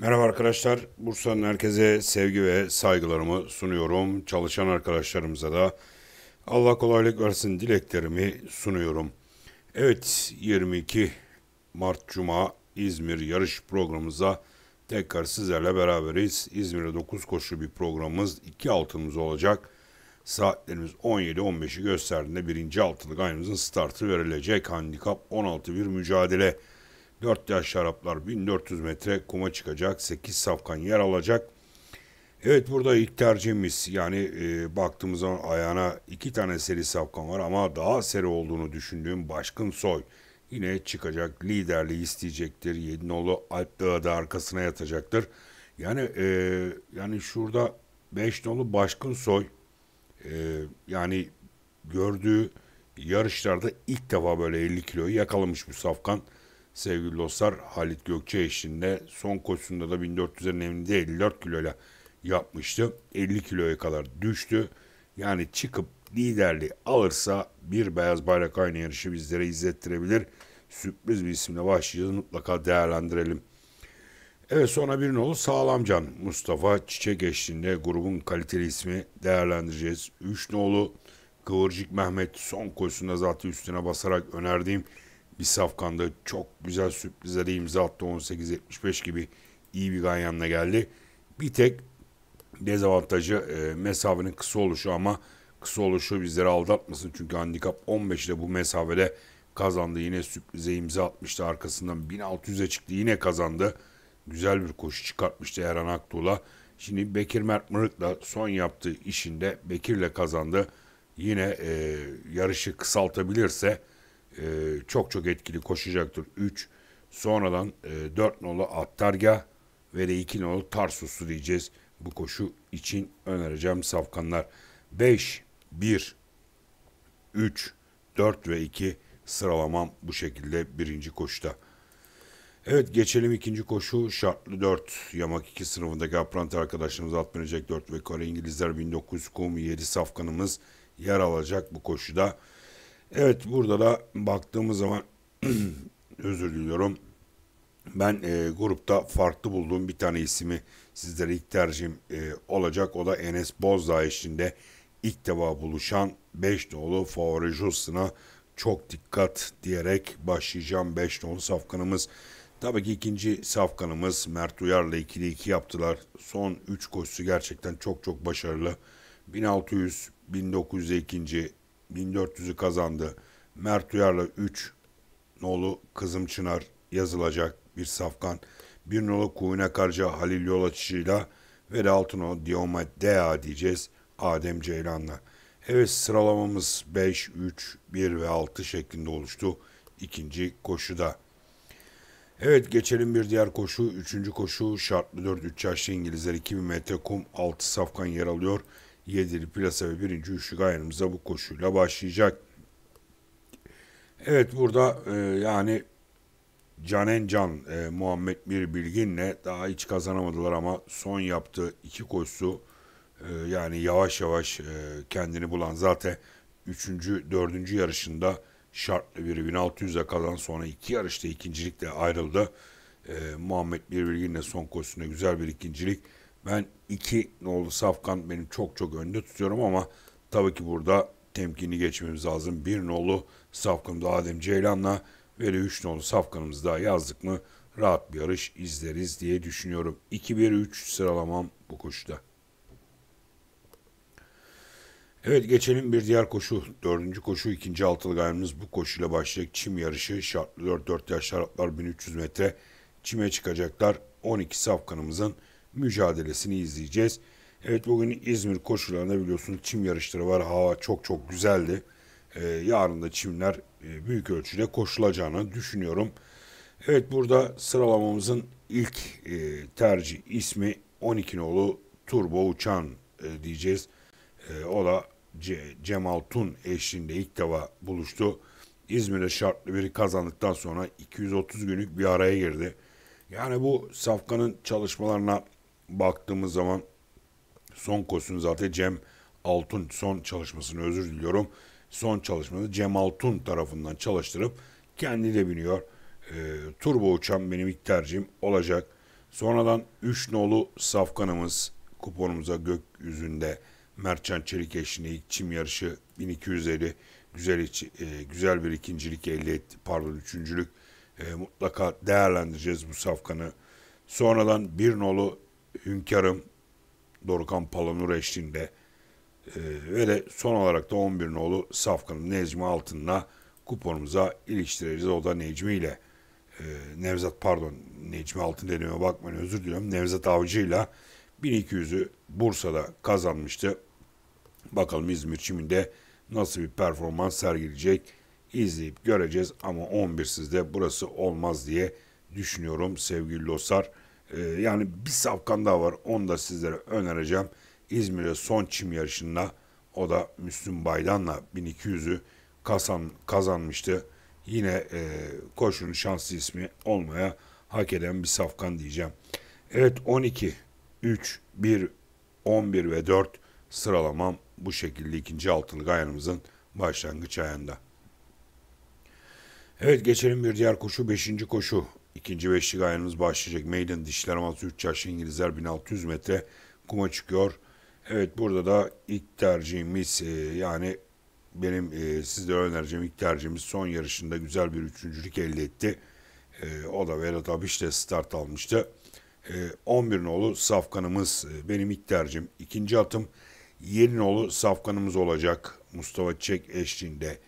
Merhaba arkadaşlar. Bursa'nın herkese sevgi ve saygılarımı sunuyorum. Çalışan arkadaşlarımıza da Allah kolaylık versin dileklerimi sunuyorum. Evet 22 Mart Cuma İzmir yarış programımıza tekrar sizlerle beraberiz. İzmir'e 9 koşu bir programımız 2 altımız olacak. Saatlerimiz 17-15'i gösterdiğinde birinci altılık ayımızın startı verilecek. Handikap 16 bir mücadele 4 yaş şaraplar 1400 metre kuma çıkacak. 8 safkan yer alacak. Evet burada ilk tercihimiz yani e, baktığımız zaman ayağına iki tane seri safkan var ama daha seri olduğunu düşündüğüm Başkın Soy yine çıkacak liderliği isteyecektir. Yedinoğlu Alp Dağı da arkasına yatacaktır. Yani e, yani şurada beş Başkın Soy e, yani gördüğü yarışlarda ilk defa böyle 50 kiloyu yakalamış bu safkan sevgili dostlar Halit Gökçe eşliğinde son koşusunda da 1400'lerin evinde 54 kiloyla yapmıştı. 50 kiloya kadar düştü. Yani çıkıp liderliği alırsa bir beyaz bayrak aynı yarışı bizlere izlettirebilir. Sürpriz bir isimle başlayacağız mutlaka değerlendirelim. Evet sonra bir nolu Sağlamcan Mustafa Çiçek eşliğinde grubun kaliteli ismi değerlendireceğiz. Üç nolu Kıvırcık Mehmet son koşusunda zaten üstüne basarak önerdiğim bir Safkan'da çok güzel sürprizlere imza attı 18.75 gibi iyi bir ganyanla geldi. Bir tek dezavantajı e, mesafenin kısa oluşu ama kısa oluşu bizleri aldatmasın. Çünkü handikap 15'te bu mesafede kazandı. Yine sürprize imza atmıştı arkasından 1600'e çıktı yine kazandı. Güzel bir koşu çıkartmıştı Erhan Aktuğ'la. Şimdi Bekir Mert Mırık'la son yaptığı işinde Bekir'le kazandı. Yine e, yarışı kısaltabilirse e, çok çok etkili koşacaktır. 3 sonradan e, 4 nolu Attarga ve de 2 nolu Tarsus'u diyeceğiz. Bu koşu için önereceğim safkanlar. 5, 1, 3, 4 ve 2 sıralamam bu şekilde birinci koşuda. Evet geçelim ikinci koşu şartlı 4. Yamak 2 sınıfındaki Apranta arkadaşlarımız at binecek 4 ve Kore İngilizler 1900 kum 7 safkanımız yer alacak bu koşuda. Evet burada da baktığımız zaman özür diliyorum. Ben e, grupta farklı bulduğum bir tane ismi sizlere ilk tercihim e, olacak. O da Enes Bozdağ eşliğinde ilk defa buluşan 5 nolu favori Justin'a çok dikkat diyerek başlayacağım 5 nolu safkanımız. Tabii ki ikinci safkanımız Mert Uyar'la 2'de 2 yaptılar. Son 3 koşusu gerçekten çok çok başarılı. 1600, 1900'e 1400'ü kazandı. Mert Uyar'la 3 nolu Kızım Çınar yazılacak bir safkan. 1 nolu Kuyuna Karca Halil Yolaçı'yla ve de 6 nolu Dioma Dea diyeceğiz Adem Ceylan'la. Evet sıralamamız 5, 3, 1 ve 6 şeklinde oluştu ikinci koşuda. Evet geçelim bir diğer koşu. Üçüncü koşu şartlı 4 3 yaşlı İngilizler 2000 metre kum 6 safkan yer alıyor. Yedili plasa ve birinci üçlük ayrımıza bu koşuyla başlayacak. Evet burada e, yani Canen Can, e, Muhammed Mir Bilgin'le daha hiç kazanamadılar ama son yaptığı iki koşusu e, yani yavaş yavaş e, kendini bulan zaten 3. 4. yarışında şartlı bir 1600'e kazan sonra iki yarışta ikincilikle ayrıldı. E, Muhammed Mir Bilgin'le son koşusunda güzel bir ikincilik. Ben iki nolu Safkan benim çok çok önde tutuyorum ama tabii ki burada temkini geçmemiz lazım. bir nolu da Adem Ceylan'la ve üç nolu Safkan'ımızı daha yazdık mı rahat bir yarış izleriz diye düşünüyorum. 2-1-3 sıralamam bu koşuda. Evet geçelim bir diğer koşu. Dördüncü koşu ikinci altılı gayrımız bu koşuyla başlayacak. Çim yarışı şartlı 4, 4 yaş şaraplar 1300 metre. Çime çıkacaklar. 12 safkanımızın mücadelesini izleyeceğiz. Evet bugün İzmir koşullarında biliyorsunuz çim yarışları var. Hava çok çok güzeldi. Ee, yarın da çimler e, büyük ölçüde koşulacağını düşünüyorum. Evet burada sıralamamızın ilk e, tercih ismi 12 nolu Turbo Uçan e, diyeceğiz. E, o da C Cemal Tun eşliğinde ilk defa buluştu. İzmir'de şartlı bir kazandıktan sonra 230 günlük bir araya girdi. Yani bu Safkan'ın çalışmalarına baktığımız zaman son kostüm zaten Cem Altun son çalışmasını özür diliyorum. Son çalışmasını Cem Altun tarafından çalıştırıp kendi de biniyor. E, turbo uçan benim ilk tercihim olacak. Sonradan 3 nolu safkanımız kuponumuza gökyüzünde Mertcan Çelik eşliğinde ilk çim yarışı 1250 güzel içi, e, güzel bir ikincilik elde etti. Pardon üçüncülük. E, mutlaka değerlendireceğiz bu safkanı. Sonradan bir nolu hünkârım Dorukhan Palanur eşliğinde e, ve de son olarak da 11 nolu Safkan'ın Necmi altında kuponumuza iliştireceğiz. O da Necmi ile e, Nevzat pardon Necmi Altın dediğime bakmayın özür diliyorum. Nevzat Avcı ile 1200'ü Bursa'da kazanmıştı. Bakalım İzmir Çim'inde nasıl bir performans sergileyecek izleyip göreceğiz ama 11'sizde burası olmaz diye düşünüyorum sevgili dostlar. Ee, yani bir safkan daha var. Onu da sizlere önereceğim. İzmir'e son çim yarışında o da Müslüm Baydan'la 1200'ü kazan, kazanmıştı. Yine e, koşunun şanslı ismi olmaya hak eden bir safkan diyeceğim. Evet 12, 3, 1, 11 ve 4 sıralamam bu şekilde ikinci altılık ayarımızın başlangıç ayında. Evet geçelim bir diğer koşu 5. koşu İkinci beşlik ayarımız başlayacak. Maiden dişler altı 3 yaşlı İngilizler 1600 metre kuma çıkıyor. Evet burada da ilk tercihimiz e, yani benim e, sizlere önereceğim ilk tercihimiz son yarışında güzel bir üçüncülük elde etti. E, o da Vedat Abiş de start almıştı. E, 11 nolu Safkan'ımız e, benim ilk tercihim. ikinci atım 7 nolu Safkan'ımız olacak. Mustafa Çek eşliğinde.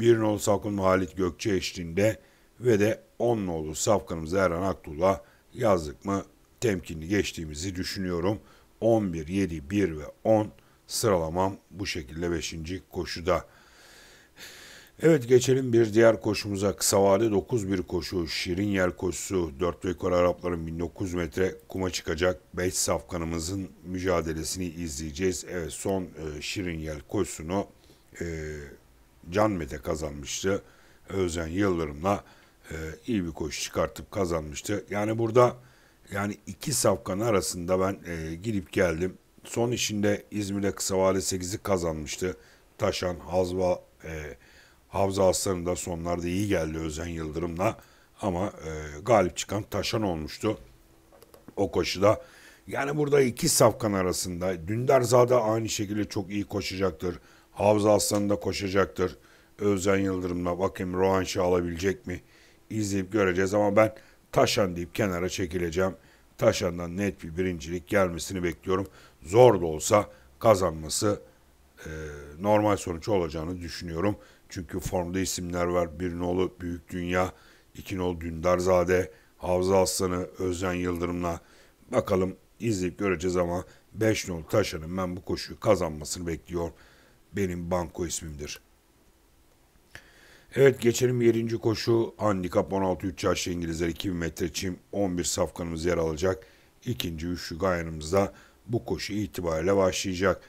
1 nolu Safkan Halit Gökçe eşliğinde ve de 10 nolu safkanımız Erhan Aktullah yazdık mı temkinli geçtiğimizi düşünüyorum. 11, 7, 1 ve 10 sıralamam bu şekilde 5. koşuda. Evet geçelim bir diğer koşumuza. Kısa vade 9 bir koşu. Şirin yer koşusu. 4 ve yukarı Arapların 1900 metre kuma çıkacak. 5 safkanımızın mücadelesini izleyeceğiz. Evet son e, Şirin yer koşusunu e, Can Mete kazanmıştı. Özen Yıldırım'la e, iyi bir koşu çıkartıp kazanmıştı. Yani burada yani iki safkan arasında ben e, girip geldim. Son işinde İzmir'de kısa vade 8'i kazanmıştı. Taşan, Hazva, e, Havza Aslan'ın da sonlarda iyi geldi Özen Yıldırım'la. Ama e, galip çıkan Taşan olmuştu o koşuda. Yani burada iki safkan arasında. Dündar Dündarzade aynı şekilde çok iyi koşacaktır. Havza Aslan da koşacaktır. Özen Yıldırım'la bakayım Rohan alabilecek mi? izleyip göreceğiz ama ben Taşan deyip kenara çekileceğim. Taşan'dan net bir birincilik gelmesini bekliyorum. Zor da olsa kazanması e, normal sonuç olacağını düşünüyorum. Çünkü formda isimler var. bir nolu Büyük Dünya, iki İkinoğlu Dündarzade, Havza Aslan'ı Özcan Yıldırım'la bakalım izleyip göreceğiz ama 5 nolu Taşan'ın ben bu koşuyu kazanmasını bekliyorum. Benim banko ismimdir. Evet geçelim 7. koşu. Handikap 16 3 yaşlı İngilizler 2000 metre çim 11 safkanımız yer alacak. İkinci üçlü gayanımızda bu koşu itibariyle başlayacak.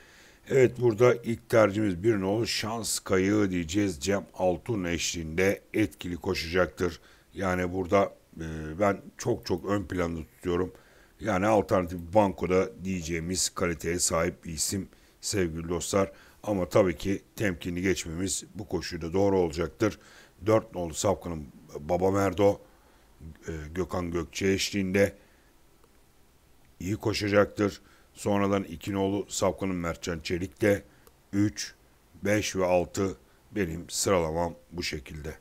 Evet burada ilk tercihimiz bir nolu şans kayığı diyeceğiz. Cem Altun eşliğinde etkili koşacaktır. Yani burada e, ben çok çok ön planda tutuyorum. Yani alternatif bankoda diyeceğimiz kaliteye sahip bir isim sevgili dostlar. Ama tabii ki temkinli geçmemiz bu koşuda doğru olacaktır. Dört nolu Sapkın'ın Baba Merdo e, Gökhan Gökçe eşliğinde iyi koşacaktır. Sonradan iki nolu Sapkın'ın Mertcan Çelik de 3, 5 ve 6 benim sıralamam bu şekilde.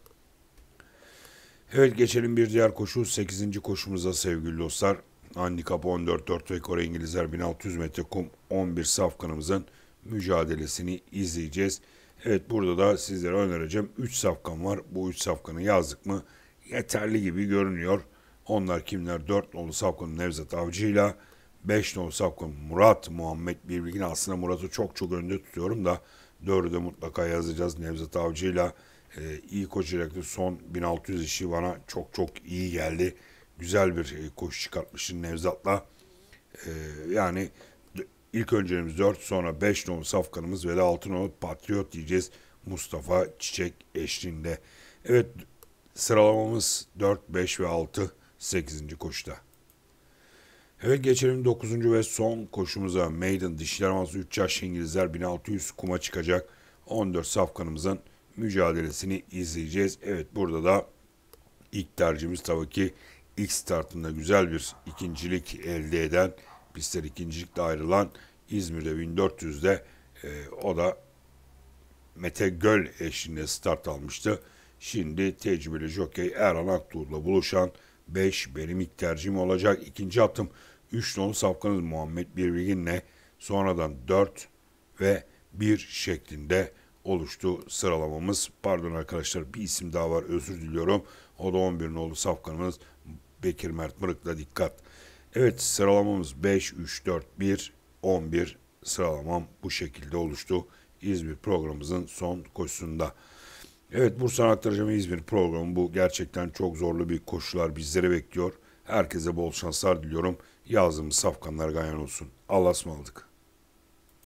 Evet geçelim bir diğer koşu 8. koşumuza sevgili dostlar. Handikap 14 4 ve Kore İngilizler 1600 metre kum 11 safkanımızın mücadelesini izleyeceğiz. Evet burada da sizlere önereceğim 3 safkan var. Bu 3 safkanı yazdık mı yeterli gibi görünüyor. Onlar kimler? 4 nolu safkanın Nevzat Avcı ile 5 nolu safkan Murat Muhammed Birbilgin. Aslında Murat'ı çok çok önde tutuyorum da 4'ü de mutlaka yazacağız. Nevzat Avcı ile iyi koşacaktı. Son 1600 işi bana çok çok iyi geldi. Güzel bir e, koşu çıkartmışsın Nevzat'la. E, yani İlk önceliğimiz 4 sonra 5 nolu safkanımız Veli Altınoğlu Patriot diyeceğiz. Mustafa Çiçek eşliğinde. Evet sıralamamız 4, 5 ve 6 8. koşuda. Evet geçelim 9. ve son koşumuza. Maiden dişiler mansı 3 yaş İngilizler 1600 kuma çıkacak. 14 safkanımızın mücadelesini izleyeceğiz. Evet burada da ilk tercihimiz tabii ki ilk startında güzel bir ikincilik elde eden Pistler ikincilikte ayrılan İzmir'de 1400'de e, o da Mete Göl eşliğinde start almıştı. Şimdi tecrübeli jockey Erhan Aktuğ'la buluşan 5 benim ilk tercihim olacak. İkinci atım 3 nolu safkanız Muhammed Birbilgin'le sonradan 4 ve 1 şeklinde oluştu sıralamamız. Pardon arkadaşlar bir isim daha var özür diliyorum. O da 11 nolu safkanımız Bekir Mert Mırık'la dikkat. Evet sıralamamız 5, 3, 4, 1, 11 sıralamam bu şekilde oluştu. İzmir programımızın son koşusunda. Evet Bursa Anahtarcama İzmir programı bu. Gerçekten çok zorlu bir koşular bizlere bekliyor. Herkese bol şanslar diliyorum. Yazdığımız safkanlar gayen olsun. Allah'a ısmarladık.